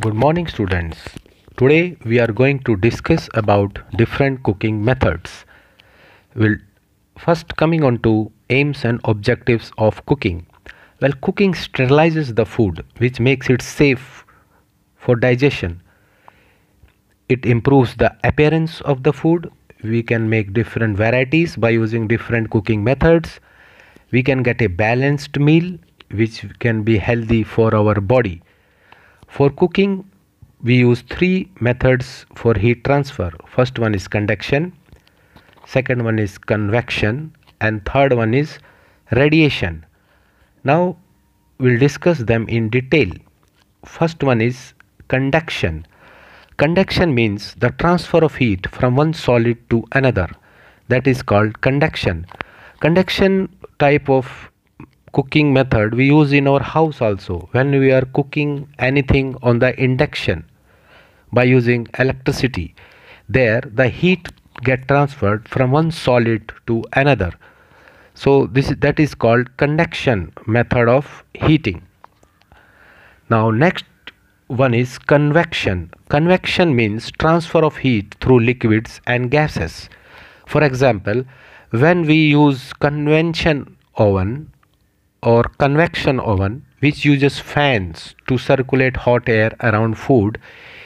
good morning students today we are going to discuss about different cooking methods we'll first coming on to aims and objectives of cooking well cooking sterilizes the food which makes it safe for digestion it improves the appearance of the food we can make different varieties by using different cooking methods we can get a balanced meal which can be healthy for our body for cooking, we use three methods for heat transfer. First one is conduction, second one is convection and third one is radiation. Now we'll discuss them in detail. First one is conduction. Conduction means the transfer of heat from one solid to another. That is called conduction. Conduction type of cooking method we use in our house also when we are cooking anything on the induction by using electricity there the heat get transferred from one solid to another so this that is called conduction method of heating now next one is convection convection means transfer of heat through liquids and gases for example when we use convention oven or convection oven which uses fans to circulate hot air around food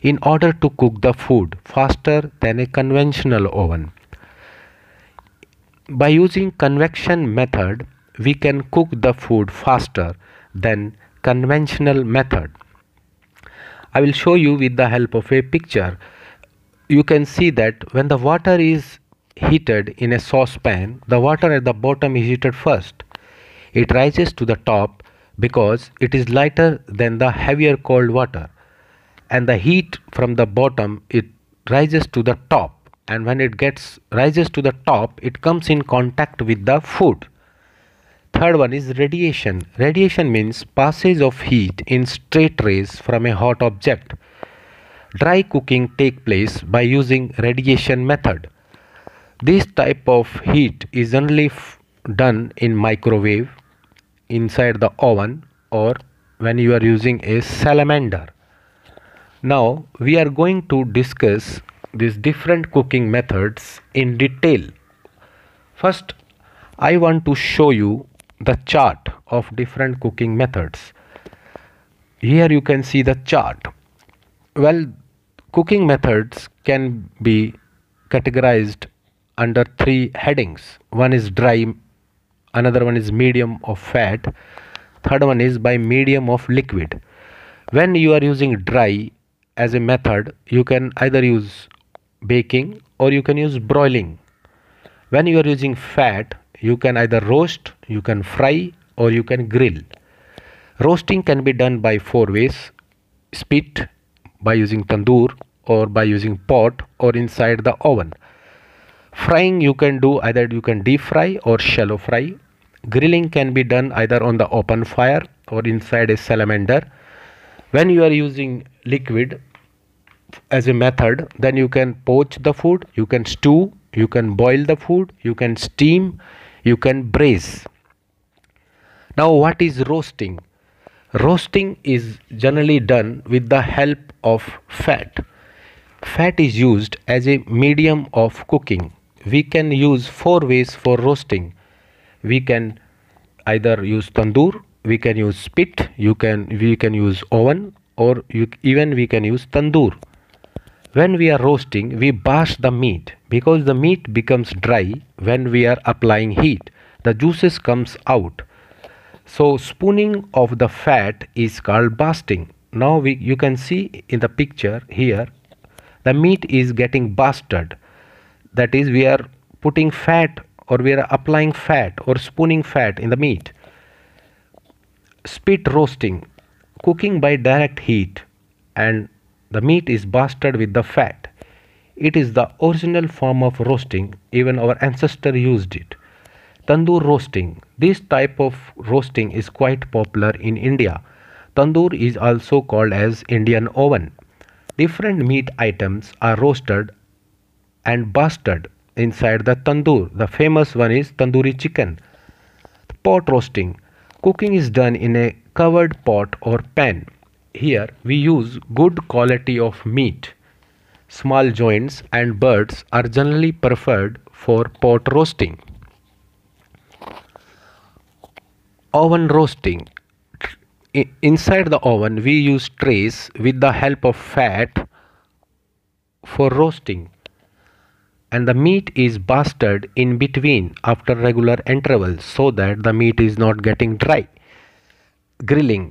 in order to cook the food faster than a conventional oven. By using convection method, we can cook the food faster than conventional method. I will show you with the help of a picture. You can see that when the water is heated in a saucepan, the water at the bottom is heated first it rises to the top because it is lighter than the heavier cold water and the heat from the bottom it rises to the top and when it gets rises to the top it comes in contact with the food third one is radiation radiation means passage of heat in straight rays from a hot object dry cooking take place by using radiation method this type of heat is only done in microwave inside the oven or when you are using a salamander. Now we are going to discuss these different cooking methods in detail. First I want to show you the chart of different cooking methods. Here you can see the chart. Well, cooking methods can be categorized under three headings. One is dry another one is medium of fat third one is by medium of liquid when you are using dry as a method you can either use baking or you can use broiling when you are using fat you can either roast you can fry or you can grill roasting can be done by four ways spit by using tandoor or by using pot or inside the oven frying you can do either you can deep fry or shallow fry Grilling can be done either on the open fire or inside a salamander. When you are using liquid as a method, then you can poach the food, you can stew, you can boil the food, you can steam, you can braise. Now, what is roasting? Roasting is generally done with the help of fat. Fat is used as a medium of cooking. We can use four ways for roasting we can either use tandoor we can use spit you can we can use oven or you, even we can use tandoor when we are roasting we bash the meat because the meat becomes dry when we are applying heat the juices comes out so spooning of the fat is called basting now we you can see in the picture here the meat is getting basted that is we are putting fat or we are applying fat or spooning fat in the meat. Spit roasting, cooking by direct heat and the meat is basted with the fat. It is the original form of roasting, even our ancestor used it. Tandoor roasting, this type of roasting is quite popular in India. Tandoor is also called as Indian oven. Different meat items are roasted and basted inside the tandoor the famous one is tandoori chicken pot roasting cooking is done in a covered pot or pan here we use good quality of meat small joints and birds are generally preferred for pot roasting oven roasting inside the oven we use trays with the help of fat for roasting and the meat is basted in between after regular intervals so that the meat is not getting dry. Grilling.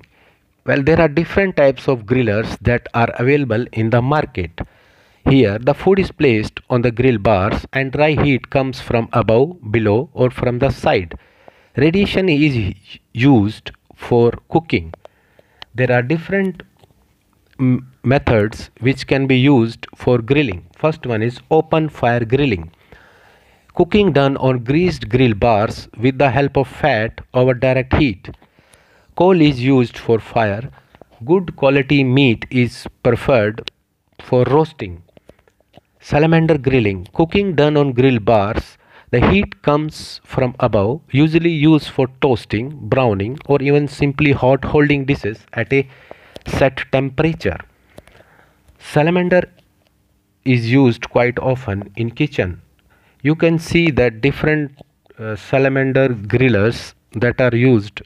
Well, there are different types of grillers that are available in the market. Here, the food is placed on the grill bars and dry heat comes from above, below, or from the side. Radiation is used for cooking. There are different methods which can be used for grilling. First one is open fire grilling. Cooking done on greased grill bars with the help of fat over direct heat. Coal is used for fire. Good quality meat is preferred for roasting. Salamander grilling. Cooking done on grill bars. The heat comes from above, usually used for toasting, browning, or even simply hot holding dishes at a set temperature. Salamander is used quite often in kitchen. You can see that different uh, salamander grillers that are used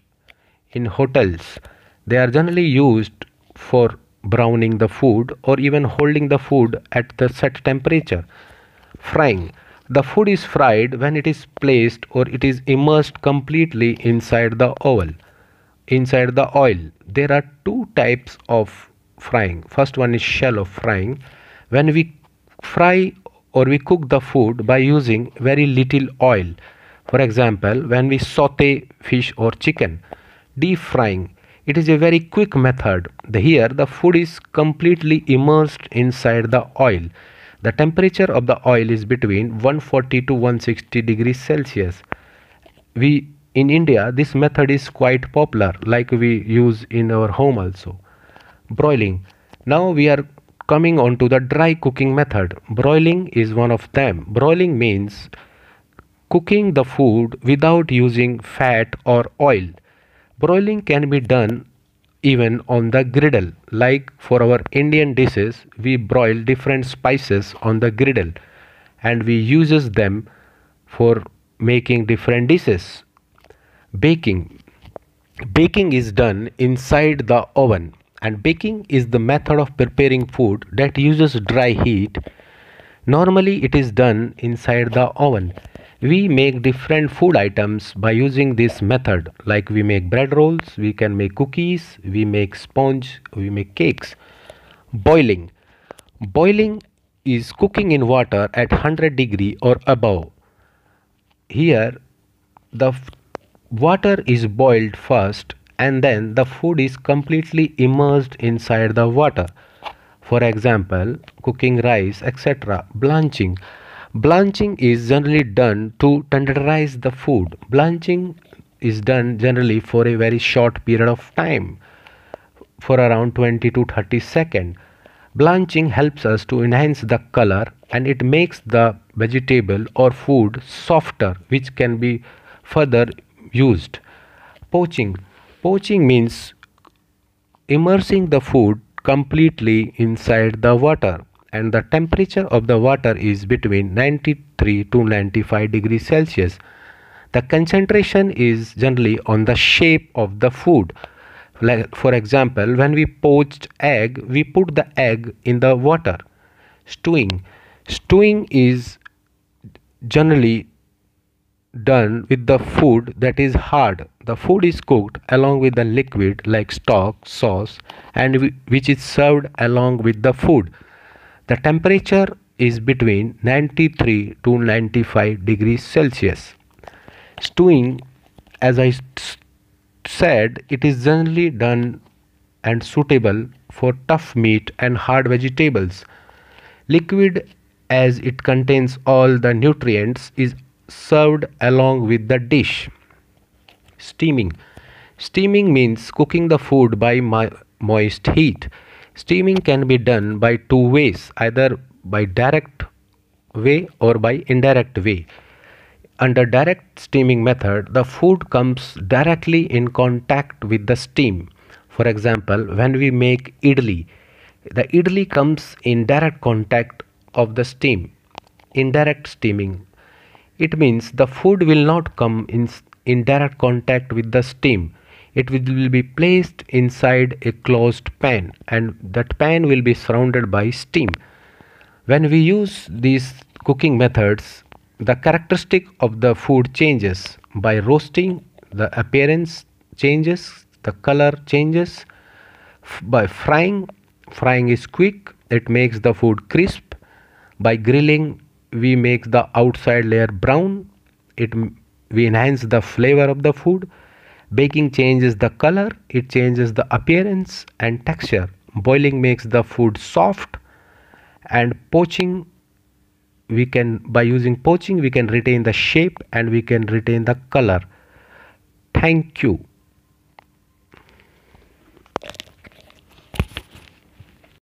in hotels they are generally used for browning the food or even holding the food at the set temperature frying the food is fried when it is placed or it is immersed completely inside the oval inside the oil there are two types of frying first one is shallow frying when we fry or we cook the food by using very little oil for example when we saute fish or chicken deep frying it is a very quick method here the food is completely immersed inside the oil the temperature of the oil is between 140 to 160 degrees celsius we in India this method is quite popular like we use in our home also broiling now we are coming on to the dry cooking method broiling is one of them broiling means cooking the food without using fat or oil broiling can be done even on the griddle like for our indian dishes we broil different spices on the griddle and we uses them for making different dishes baking baking is done inside the oven and baking is the method of preparing food that uses dry heat normally it is done inside the oven we make different food items by using this method like we make bread rolls we can make cookies we make sponge we make cakes boiling boiling is cooking in water at 100 degree or above here the Water is boiled first and then the food is completely immersed inside the water. For example, cooking rice, etc. Blanching. Blanching is generally done to tenderize the food. Blanching is done generally for a very short period of time for around 20 to 30 seconds. Blanching helps us to enhance the color and it makes the vegetable or food softer which can be further used. Poaching. Poaching means immersing the food completely inside the water and the temperature of the water is between 93 to 95 degrees Celsius. The concentration is generally on the shape of the food. Like for example, when we poached egg, we put the egg in the water. Stewing. Stewing is generally done with the food that is hard. The food is cooked along with the liquid like stock, sauce, and which is served along with the food. The temperature is between 93 to 95 degrees Celsius. Stewing, as I said, it is generally done and suitable for tough meat and hard vegetables. Liquid, as it contains all the nutrients, is served along with the dish. Steaming. Steaming means cooking the food by moist heat. Steaming can be done by two ways, either by direct way or by indirect way. Under direct steaming method, the food comes directly in contact with the steam. For example, when we make idli, the idli comes in direct contact of the steam. Indirect steaming it means the food will not come in, in direct contact with the steam. It will be placed inside a closed pan and that pan will be surrounded by steam. When we use these cooking methods, the characteristic of the food changes. By roasting, the appearance changes, the color changes. By frying, frying is quick, it makes the food crisp. By grilling, we make the outside layer brown it we enhance the flavor of the food baking changes the color it changes the appearance and texture boiling makes the food soft and poaching we can by using poaching we can retain the shape and we can retain the color thank you